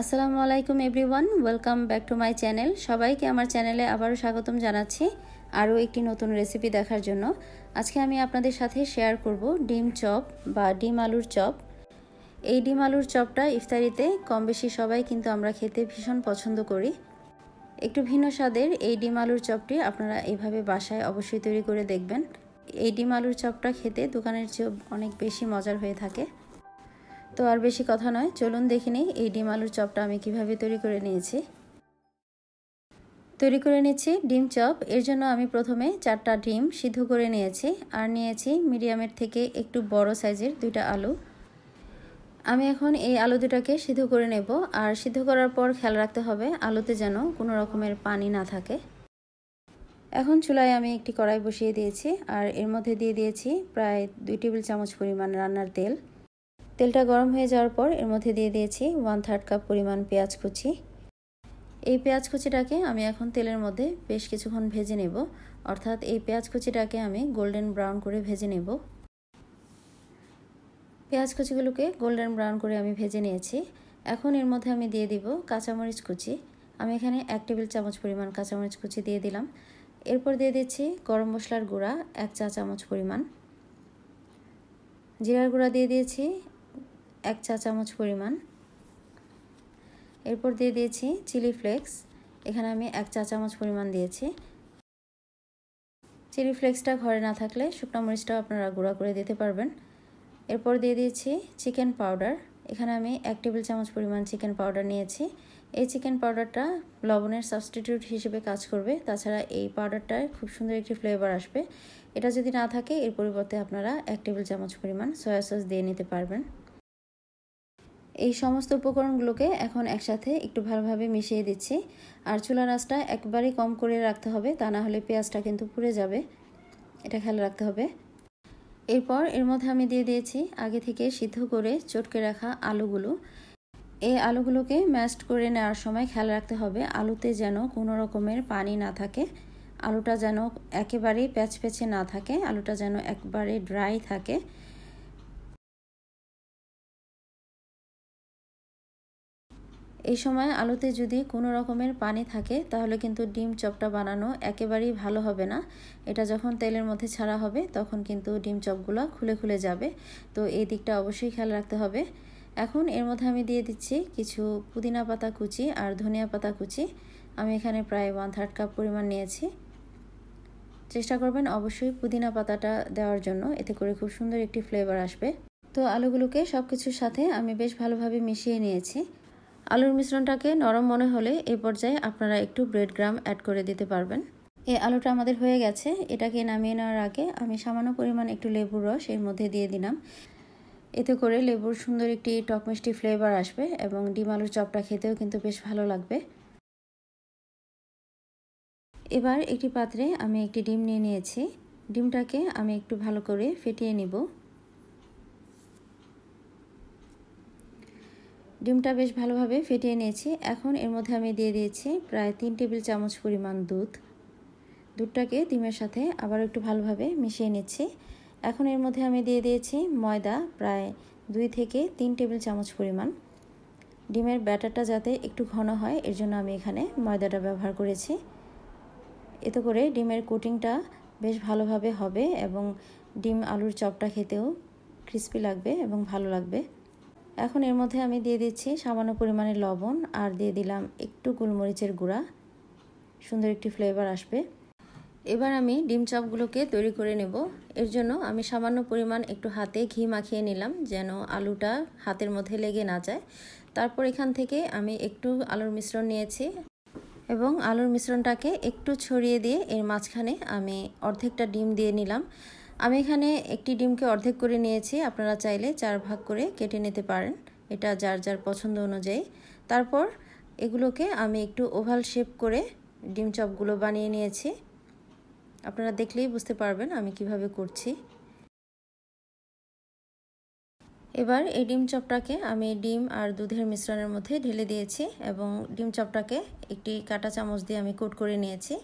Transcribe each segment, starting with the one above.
আসসালামু আলাইকুম everyone welcome back to my channel সবাইকে আমার চ্যানেলে আবারও স্বাগতম জানাচ্ছি আরও একটি নতুন রেসিপি দেখার জন্য আজকে আমি আপনাদের সাথে শেয়ার করব ডিম চপ বা ডিম আলুর চপ এই ডিম আলুর চপটা ইফতারিতে কম বেশি সবাই কিন্তু আমরা খেতে ভীষণ পছন্দ করি একটু ভিন্ন স্বাদের এই ডিম আলুর চপটি আপনারা এইভাবে বাসায় অবশ্যই তৈরি করে দেখবেন এই ডিম আলুর চপটা খেতে দোকানের চেয়ে অনেক বেশি মজার হয়ে থাকে তো আর বেশি কথা নয় চলুন দেখে নিই এই ডিম আলুর চপটা আমি কিভাবে তৈরি করে নিয়েছি তৈরি করে নিচ্ছি ডিম চপ এর জন্য আমি প্রথমে চারটা ডিম সিদ্ধ করে নিয়েছি আর নিয়েছি মিডিয়ামের থেকে একটু বড় সাইজের দুইটা আলু আমি এখন এই আলু দুটাকে সিদ্ধ করে নেব আর সিদ্ধ করার পর খেয়াল রাখতে হবে আলুতে যেন কোনো রকমের পানি না থাকে এখন চুলায় আমি একটি কড়াই বসিয়ে দিয়েছি আর এর মধ্যে দিয়ে দিয়েছি প্রায় দুই টেবিল চামচ পরিমাণ রান্নার তেল তেলটা গরম হয়ে যাওয়ার পর এর মধ্যে দিয়ে দিয়েছি ওয়ান থার্ড কাপ পরিমাণ পেঁয়াজ কুচি এই পেঁয়াজ কুচিটাকে আমি এখন তেলের মধ্যে বেশ কিছুক্ষণ ভেজে নেব অর্থাৎ এই পেঁয়াজ কুচিটাকে আমি গোল্ডেন ব্রাউন করে ভেজে নেব পেঁয়াজ কুচিগুলোকে গোল্ডেন ব্রাউন করে আমি ভেজে নিয়েছি এখন এর মধ্যে আমি দিয়ে দিব কাঁচামরিচ কুচি আমি এখানে এক টেবিল চামচ পরিমাণ কাঁচামরিচ কুচি দিয়ে দিলাম এরপর দিয়ে দিচ্ছি গরম মশলার গুঁড়া এক চা চামচ পরিমাণ জিরার গুঁড়া দিয়ে দিয়েছি এক চা চামচ পরিমাণ এরপর দিয়ে দিয়েছি চিলি ফ্লেক্স এখানে আমি এক চা চামচ পরিমাণ দিয়েছি চিলি ফ্লেক্সটা ঘরে না থাকলে শুকনো মরিচটাও আপনারা গুঁড়া করে দিতে পারবেন এরপর দিয়ে দিয়েছি চিকেন পাউডার এখানে আমি এক টেবিল চামচ পরিমাণ চিকেন পাউডার নিয়েছি এই চিকেন পাউডারটা লবণের সাবস্টিটিউট হিসেবে কাজ করবে তাছাড়া এই পাউডারটায় খুব সুন্দর একটি ফ্লেভার আসবে এটা যদি না থাকে এর পরিবর্তে আপনারা এক টেবিল চামচ পরিমাণ সয়া সস দিয়ে নিতে পারবেন এই সমস্ত উপকরণগুলোকে এখন একসাথে একটু ভালোভাবে মিশিয়ে দিচ্ছি আর চুলা রাসটা একবারেই কম করে রাখতে হবে তা না হলে পেঁয়াজটা কিন্তু পুড়ে যাবে এটা খেয়াল রাখতে হবে এরপর এর মধ্যে আমি দিয়ে দিয়েছি আগে থেকে সিদ্ধ করে চটকে রাখা আলুগুলো এই আলুগুলোকে ম্যাশ করে নেওয়ার সময় খেয়াল রাখতে হবে আলুতে যেন কোনো রকমের পানি না থাকে আলুটা যেন একেবারেই প্যাচ প্যাচে না থাকে আলুটা যেন একবারে ড্রাই থাকে এই সময় আলুতে যদি কোনো রকমের পানি থাকে তাহলে কিন্তু ডিম চপটা বানানো একেবারেই ভালো হবে না এটা যখন তেলের মধ্যে ছাড়া হবে তখন কিন্তু ডিম চপগুলো খুলে খুলে যাবে তো এই দিকটা অবশ্যই খেয়াল রাখতে হবে এখন এর মধ্যে আমি দিয়ে দিচ্ছি কিছু পুদিনা পাতা কুচি আর ধনিয়া পাতা কুচি আমি এখানে প্রায় ওয়ান থার্ড কাপ পরিমাণ নিয়েছি চেষ্টা করবেন অবশ্যই পুদিনা পাতাটা দেওয়ার জন্য এতে করে খুব সুন্দর একটি ফ্লেভার আসবে তো আলুগুলোকে সব কিছুর সাথে আমি বেশ ভালোভাবে মিশিয়ে নিয়েছি আলুর মিশ্রণটাকে নরম মনে হলে এ পর্যায়ে আপনারা একটু ব্রেড গ্রাম অ্যাড করে দিতে পারবেন এই আলুটা আমাদের হয়ে গেছে এটাকে নামিয়ে নেওয়ার আগে আমি সামান্য পরিমাণ একটু লেবুর রস এর মধ্যে দিয়ে দিলাম এতে করে লেবুর সুন্দর একটি টক মিষ্টি ফ্লেভার আসবে এবং ডিম আলুর চপটা খেতেও কিন্তু বেশ ভালো লাগবে এবার একটি পাত্রে আমি একটি ডিম নিয়ে নিয়েছি ডিমটাকে আমি একটু ভালো করে ফেটিয়ে নিব ডিমটা বেশ ভালোভাবে ফেটিয়ে নিয়েছি এখন এর মধ্যে আমি দিয়ে দিয়েছি প্রায় তিন টেবিল চামচ পরিমাণ দুধ দুধটাকে ডিমের সাথে আবার একটু ভালোভাবে মিশিয়ে নিচ্ছি এখন এর মধ্যে আমি দিয়ে দিয়েছি ময়দা প্রায় দুই থেকে তিন টেবিল চামচ পরিমাণ ডিমের ব্যাটারটা যাতে একটু ঘন হয় এর জন্য আমি এখানে ময়দাটা ব্যবহার করেছি এতে করে ডিমের কোটিংটা বেশ ভালোভাবে হবে এবং ডিম আলুর চপটা খেতেও ক্রিস্পি লাগবে এবং ভালো লাগবে এখন এর মধ্যে আমি দিয়ে দিচ্ছি সামান্য পরিমাণে লবণ আর দিয়ে দিলাম একটু গোলমরিচের গুঁড়া সুন্দর একটি ফ্লেভার আসবে এবার আমি ডিম চপগুলোকে তৈরি করে নেব এর জন্য আমি সামান্য পরিমাণ একটু হাতে ঘি মাখিয়ে নিলাম যেন আলুটা হাতের মধ্যে লেগে না যায় তারপর এখান থেকে আমি একটু আলুর মিশ্রণ নিয়েছি এবং আলুর মিশ্রণটাকে একটু ছড়িয়ে দিয়ে এর মাঝখানে আমি অর্ধেকটা ডিম দিয়ে নিলাম আমি এখানে একটি ডিমকে অর্ধেক করে নিয়েছি আপনারা চাইলে চার ভাগ করে কেটে নিতে পারেন এটা যার যার পছন্দ অনুযায়ী তারপর এগুলোকে আমি একটু ওভাল শেপ করে ডিম চপগুলো বানিয়ে নিয়েছি আপনারা দেখলেই বুঝতে পারবেন আমি কিভাবে করছি এবার এই ডিম চপটাকে আমি ডিম আর দুধের মিশ্রণের মধ্যে ঢেলে দিয়েছি এবং ডিম চপটাকে একটি কাটা চামচ দিয়ে আমি কোট করে নিয়েছি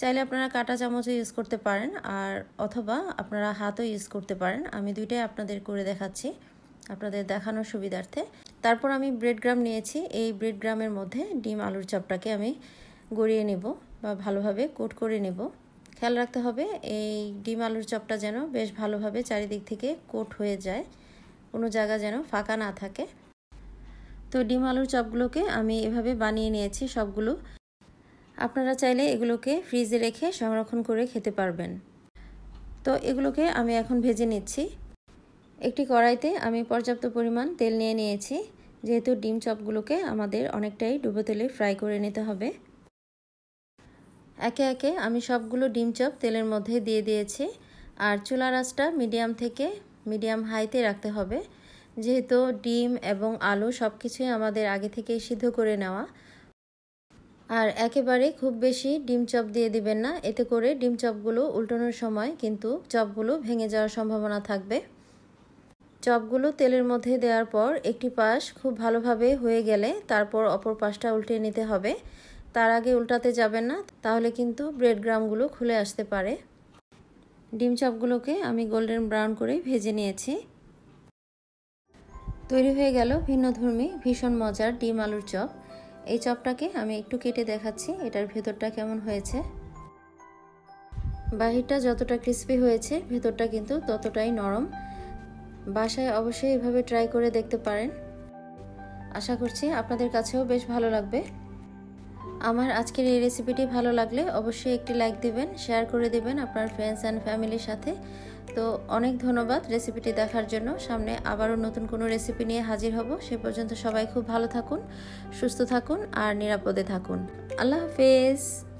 চাইলে আপনারা কাটা চামচও ইউজ করতে পারেন আর অথবা আপনারা হাতও ইউজ করতে পারেন আমি দুইটাই আপনাদের করে দেখাচ্ছি আপনাদের দেখানোর সুবিধার্থে তারপর আমি ব্রেড গ্রাম নিয়েছি এই ব্রেড গ্রামের মধ্যে ডিম আলুর চপটাকে আমি গড়িয়ে নেব বা ভালোভাবে কোট করে নেব খেয়াল রাখতে হবে এই ডিম আলুর চপটা যেন বেশ ভালোভাবে চারিদিক থেকে কোট হয়ে যায় কোনো জায়গা যেন ফাঁকা না থাকে তো ডিম আলুর চপগুলোকে আমি এভাবে বানিয়ে নিয়েছি সবগুলো আপনারা চাইলে এগুলোকে ফ্রিজে রেখে সংরক্ষণ করে খেতে পারবেন তো এগুলোকে আমি এখন ভেজে নিচ্ছি একটি কড়াইতে আমি পর্যাপ্ত পরিমাণ তেল নিয়ে নিয়েছি যেহেতু ডিম চপগুলোকে আমাদের অনেকটাই ডুবো তেলে ফ্রাই করে নিতে হবে একে একে আমি সবগুলো ডিম চপ তেলের মধ্যে দিয়ে দিয়েছি আর চুলা রাসটা মিডিয়াম থেকে মিডিয়াম হাইতে রাখতে হবে যেহেতু ডিম এবং আলু সব কিছুই আমাদের আগে থেকে সিদ্ধ করে নেওয়া আর একেবারে খুব বেশি ডিম চপ দিয়ে দিবেন না এতে করে ডিম চপগুলো উল্টানোর সময় কিন্তু চপগুলো ভেঙে যাওয়ার সম্ভাবনা থাকবে চপগুলো তেলের মধ্যে দেওয়ার পর একটি পাশ খুব ভালোভাবে হয়ে গেলে তারপর অপর পাশটা উল্টে নিতে হবে তার আগে উল্টাতে যাবেন না তাহলে কিন্তু ব্রেড গ্রামগুলো খুলে আসতে পারে ডিম চপগুলোকে আমি গোল্ডেন ব্রাউন করে ভেজে নিয়েছি তৈরি হয়ে গেল ভিন্ন ধর্মী ভীষণ মজার ডিম আলুর চপ এই চপটাকে আমি একটু কেটে দেখাচ্ছি এটার ভেতরটা কেমন হয়েছে বাহিরটা যতটা ক্রিস্পি হয়েছে ভেতরটা কিন্তু ততটাই নরম বাসায় অবশ্যই এভাবে ট্রাই করে দেখতে পারেন আশা করছি আপনাদের কাছেও বেশ ভালো লাগবে আমার আজকের এই রেসিপিটি ভালো লাগলে অবশ্যই একটি লাইক দেবেন শেয়ার করে দেবেন আপনার ফ্রেন্ডস অ্যান্ড ফ্যামিলির সাথে তো অনেক ধন্যবাদ রেসিপিটি দেখার জন্য সামনে আবারও নতুন কোনো রেসিপি নিয়ে হাজির হব সে পর্যন্ত সবাই খুব ভালো থাকুন সুস্থ থাকুন আর নিরাপদে থাকুন আল্লাহ হাফেজ